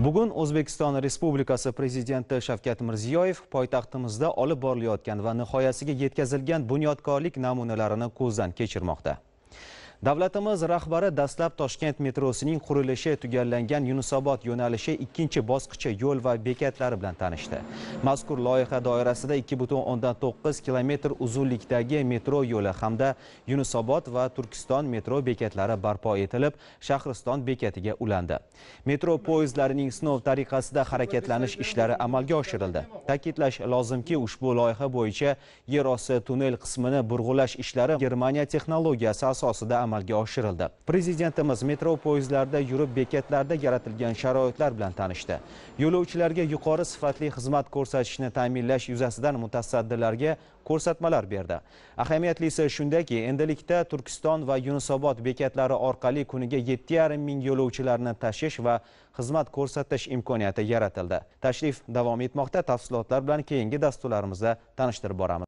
bugun o'zbekiston respublikasi prezidenti shavkat mirziyoyev poytaxtimizda olib borilayotgan va nihoyasiga yetkazilgan bunyodkorlik namunalarini ko'zdan kechirmoqda davlatimiz rahbari dastlab toshkent metrosining qurilishi tugallangan yunusobod yo'nalishi ikkinchi bosqichi yo'l va bekatlari bilan tanishdi mazkur loyiha doirasida 2,9 kilometr uzunlikdagi metro yo'li hamda yunusobod va turkiston metro bekatlari barpo etilib shahriston bekatiga ulandi metro poyezdlarining sinov tariqasida harakatlanish ishlari amalga oshirildi ta'kidlash lozimki ushbu loyiha bo'yicha yerosti tunnel qismini burg'ulash ishlari germaniya texnologiyasi asosida amalga oshirildi prezidentimiz metro poyezdlarida yurib bekatlarda yaratilgan sharoitlar bilan tanishdi yo'lovchilarga yuqori sifatli xizmat ko'rsatish ko'rsatishni ta'minlash yuzasidan mutasaddilarga ko'rsatmalar berdi ahamiyatlisi shundaki endilikda turkiston va yunusobod bekatlari orqali kuniga yetti yarim ming yo'lovchilarni tashish va xizmat ko'rsatish imkoniyati yaratildi tashrif davom etmoqda tafsilotlar bilan keyingi dasturlarimizda tanishtirib boramiz